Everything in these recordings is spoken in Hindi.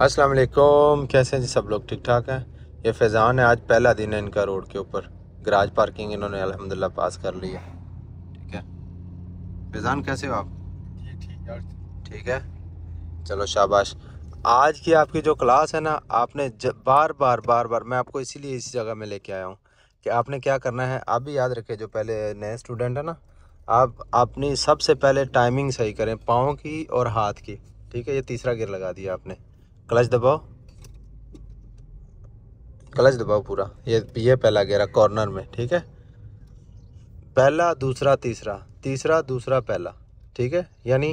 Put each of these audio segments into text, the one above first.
अस्सलाम वालेकुम कैसे हैं जी सब लोग ठीक ठाक हैं ये फैज़ान है आज पहला दिन है इनका रोड के ऊपर गराज पार्किंग इन्होंने अलहमदिल्ला पास कर ली है ठीक है फैज़ान कैसे हो आप ठीक है चलो शाबाश आज की आपकी जो क्लास है ना आपने बार बार बार बार मैं आपको इसीलिए इस जगह में लेके आया हूँ कि आपने क्या करना है आप भी याद रखें जो पहले नए स्टूडेंट है ना आप अपनी सबसे पहले टाइमिंग सही करें पाँव की और हाथ की ठीक है ये तीसरा गिर लगा दिया आपने क्लच दबाओ क्लच दबाओ पूरा ये ये पहला गेरा कॉर्नर में ठीक है पहला दूसरा तीसरा तीसरा दूसरा पहला ठीक है यानी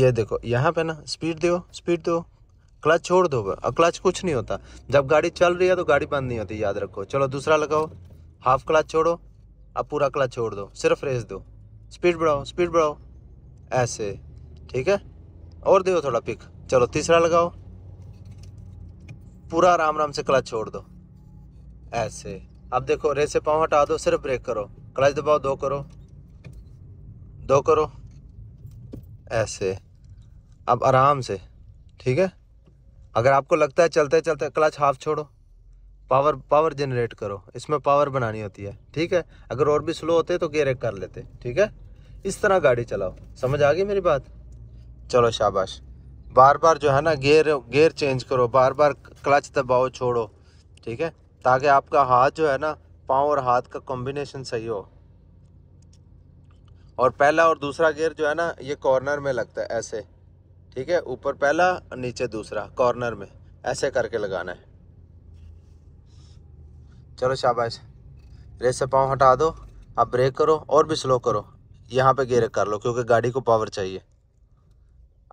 ये देखो यहाँ पे ना स्पीड दो स्पीड दो क्लच छोड़ दो क्लच कुछ नहीं होता जब गाड़ी चल रही है तो गाड़ी बंद नहीं होती याद रखो चलो दूसरा लगाओ हाफ क्लच छोड़ो अब पूरा क्लच छोड़ दो सिर्फ रेस दो स्पीड बढ़ाओ स्पीड बढ़ाओ ऐसे ठीक है और दे थोड़ा पिक चलो तीसरा लगाओ पूरा आराम आराम से क्लच छोड़ दो ऐसे अब देखो रेस से पाँव हटा दो सिर्फ ब्रेक करो क्लच दबाओ दो करो दो करो ऐसे अब आराम से ठीक है अगर आपको लगता है चलते चलते क्लच हाफ छोड़ो पावर पावर जनरेट करो इसमें पावर बनानी होती है ठीक है अगर और भी स्लो होते तो गेरेक कर लेते ठीक है इस तरह गाड़ी चलाओ समझ आ गई मेरी बात चलो शाबाश बार बार जो है ना गेयर गेयर चेंज करो बार बार क्लच दबाओ छोड़ो ठीक है ताकि आपका हाथ जो है ना पाँव और हाथ का कॉम्बिनेशन सही हो और पहला और दूसरा गेयर जो है ना ये कॉर्नर में लगता है ऐसे ठीक है ऊपर पहला नीचे दूसरा कॉर्नर में ऐसे करके लगाना है चलो शाबाश रेस से पाँव हटा दो अब ब्रेक करो और भी स्लो करो यहाँ पे गेयर कर लो क्योंकि गाड़ी को पावर चाहिए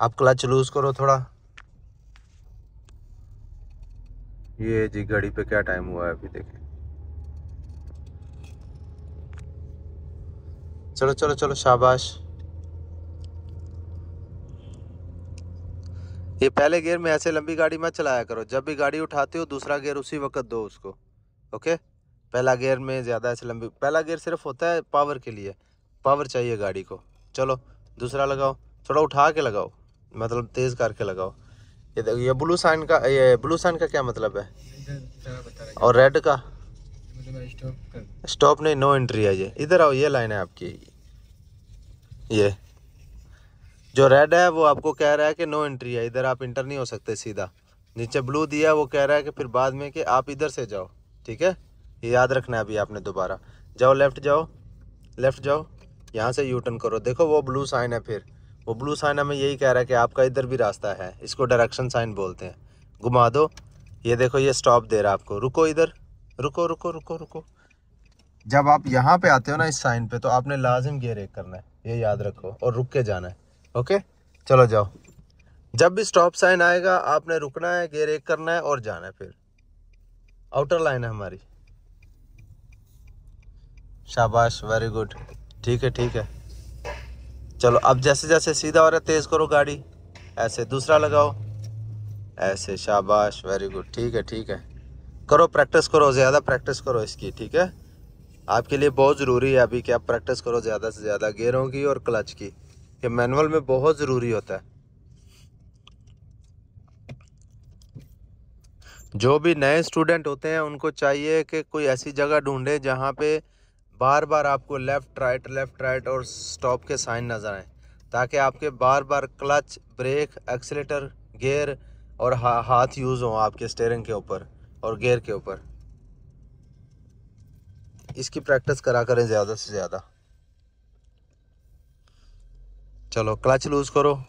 आप क्लच लूज़ करो थोड़ा ये जी घड़ी पे क्या टाइम हुआ है अभी देखें चलो चलो चलो शाबाश ये पहले गियर में ऐसे लंबी गाड़ी मत चलाया करो जब भी गाड़ी उठाते हो दूसरा गियर उसी वक्त दो उसको ओके पहला गियर में ज़्यादा ऐसे लंबी पहला गियर सिर्फ होता है पावर के लिए पावर चाहिए गाड़ी को चलो दूसरा लगाओ थोड़ा उठा के लगाओ मतलब तेज़ करके लगाओ ये देखो ये ब्लू साइन का ये ब्लू साइन का क्या मतलब है और रेड का स्टॉप मतलब नहीं नो एंट्री है ये इधर आओ ये लाइन है आपकी ये जो रेड है वो आपको कह रहा है कि नो एंट्री है इधर आप इंटर नहीं हो सकते सीधा नीचे ब्लू दिया वो कह रहा है कि फिर बाद में कि आप इधर से जाओ ठीक है ये याद रखना है अभी आपने दोबारा जाओ लेफ्ट जाओ लेफ्ट जाओ यहाँ से यू टर्न करो देखो वो ब्लू साइन है फिर वो ब्लू साइन हमें यही कह रहा है कि आपका इधर भी रास्ता है इसको डायरेक्शन साइन बोलते हैं घुमा दो ये देखो ये स्टॉप दे रहा है आपको रुको इधर रुको रुको रुको रुको जब आप यहाँ पे आते हो ना इस साइन पे तो आपने लाजिम गेयर एक करना है ये याद रखो और रुक के जाना है ओके चलो जाओ जब भी स्टॉप साइन आएगा आपने रुकना है गेयर एक करना है और जाना है फिर आउटर लाइन है हमारी शाबाश वेरी गुड ठीक है ठीक है चलो अब जैसे जैसे सीधा हो रहा है तेज़ करो गाड़ी ऐसे दूसरा लगाओ ऐसे शाबाश वेरी गुड ठीक है ठीक है करो प्रैक्टिस करो ज़्यादा प्रैक्टिस करो इसकी ठीक है आपके लिए बहुत ज़रूरी है अभी कि आप प्रैक्टिस करो ज़्यादा से ज़्यादा गेयरों की और क्लच की ये मैनुअल में बहुत ज़रूरी होता है जो भी नए स्टूडेंट होते हैं उनको चाहिए कि कोई ऐसी जगह ढूंढे जहाँ पे बार बार आपको लेफ़्ट राइट लेफ़्ट राइट और स्टॉप के साइन नज़र आएँ ताकि आपके बार बार क्लच ब्रेक एक्सीटर गेयर और हा, हाथ यूज़ हों आपके स्टेयरिंग के ऊपर और गेयर के ऊपर इसकी प्रैक्टिस करा करें ज़्यादा से ज़्यादा चलो क्लच लूज़ करो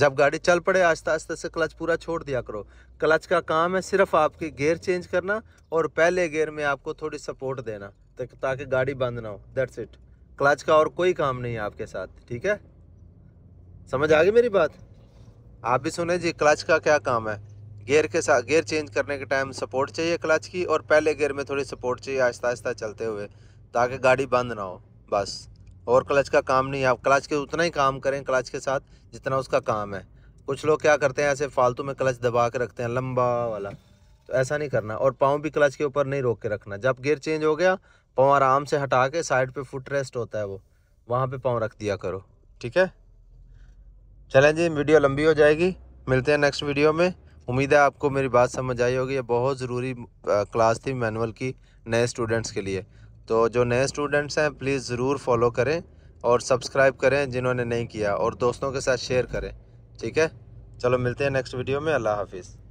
जब गाड़ी चल पड़े आस्ते आस्ते से क्लच पूरा छोड़ दिया करो क्लच का काम है सिर्फ आपके गेयर चेंज करना और पहले गेयर में आपको थोड़ी सपोर्ट देना ताकि गाड़ी बंद ना हो दैट्स इट क्लच का और कोई काम नहीं है आपके साथ ठीक है समझ आ गई मेरी बात आप भी सुने जी क्लच का क्या काम है गेयर के साथ गेयर चेंज करने के टाइम सपोर्ट चाहिए क्लच की और पहले गेयर में थोड़ी सपोर्ट चाहिए आहिस्ता आहिस्ता चलते हुए ताकि गाड़ी बंद ना हो बस और क्लच का काम नहीं है आप क्लच के उतना ही काम करें क्लच के साथ जितना उसका काम है कुछ लोग क्या करते हैं ऐसे फालतू में क्लच दबा के रखते हैं लंबा वाला तो ऐसा नहीं करना और पाँव भी क्लच के ऊपर नहीं रोक के रखना जब गेयर चेंज हो गया पाँव आराम से हटा के साइड पे फुट रेस्ट होता है वो वहाँ पे पाँव रख दिया करो ठीक है चलें जी वीडियो लंबी हो जाएगी मिलते हैं नेक्स्ट वीडियो में उम्मीद है आपको मेरी बात समझ आई होगी ये बहुत ज़रूरी क्लास थी मैनुअल की नए स्टूडेंट्स के लिए तो जो नए स्टूडेंट्स हैं प्लीज़ ज़रूर फॉलो करें और सब्सक्राइब करें जिन्होंने नहीं किया और दोस्तों के साथ शेयर करें ठीक है चलो मिलते हैं नेक्स्ट वीडियो में अल्लाह हाफिज़